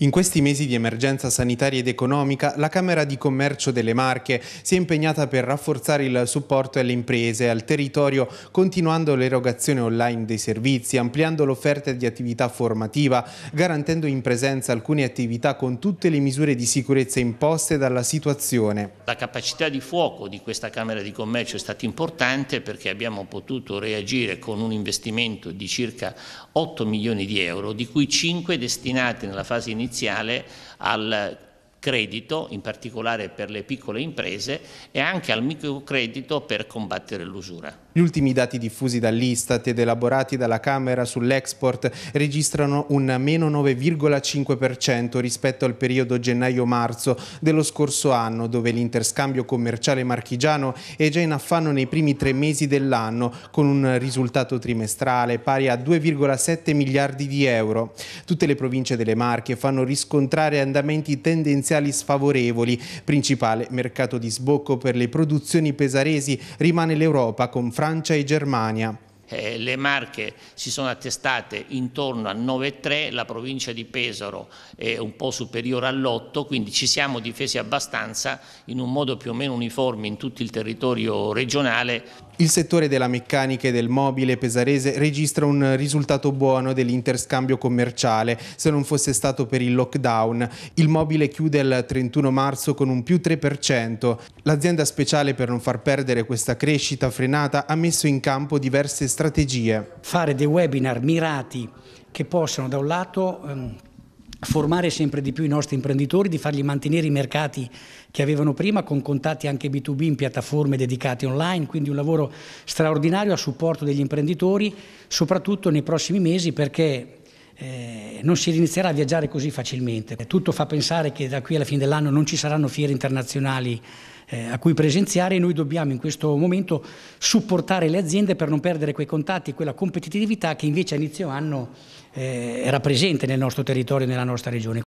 In questi mesi di emergenza sanitaria ed economica, la Camera di Commercio delle Marche si è impegnata per rafforzare il supporto alle imprese e al territorio, continuando l'erogazione online dei servizi, ampliando l'offerta di attività formativa, garantendo in presenza alcune attività con tutte le misure di sicurezza imposte dalla situazione. La capacità di fuoco di questa Camera di Commercio è stata importante perché abbiamo potuto reagire con un investimento di circa 8 milioni di euro, di cui 5 destinate nella fase iniziale iniziale al credito, in particolare per le piccole imprese, e anche al microcredito per combattere l'usura. Gli ultimi dati diffusi dall'Istat ed elaborati dalla Camera sull'export registrano un meno 9,5% rispetto al periodo gennaio-marzo dello scorso anno, dove l'interscambio commerciale marchigiano è già in affanno nei primi tre mesi dell'anno, con un risultato trimestrale pari a 2,7 miliardi di euro. Tutte le province delle Marche fanno riscontrare andamenti tendenziali potenziali sfavorevoli. Principale mercato di sbocco per le produzioni pesaresi rimane l'Europa con Francia e Germania. Eh, le marche si sono attestate intorno a 9,3, la provincia di Pesaro è un po' superiore all'8, quindi ci siamo difesi abbastanza in un modo più o meno uniforme in tutto il territorio regionale il settore della meccanica e del mobile pesarese registra un risultato buono dell'interscambio commerciale, se non fosse stato per il lockdown. Il mobile chiude il 31 marzo con un più 3%. L'azienda speciale per non far perdere questa crescita frenata ha messo in campo diverse strategie. Fare dei webinar mirati che possono da un lato ehm, formare sempre di più i nostri imprenditori, di fargli mantenere i mercati che avevano prima con contatti anche B2B in piattaforme dedicate online, quindi un lavoro straordinario a supporto degli imprenditori, soprattutto nei prossimi mesi perché eh, non si inizierà a viaggiare così facilmente. Tutto fa pensare che da qui alla fine dell'anno non ci saranno fiere internazionali eh, a cui presenziare e noi dobbiamo in questo momento supportare le aziende per non perdere quei contatti, e quella competitività che invece a inizio anno eh, era presente nel nostro territorio, nella nostra regione.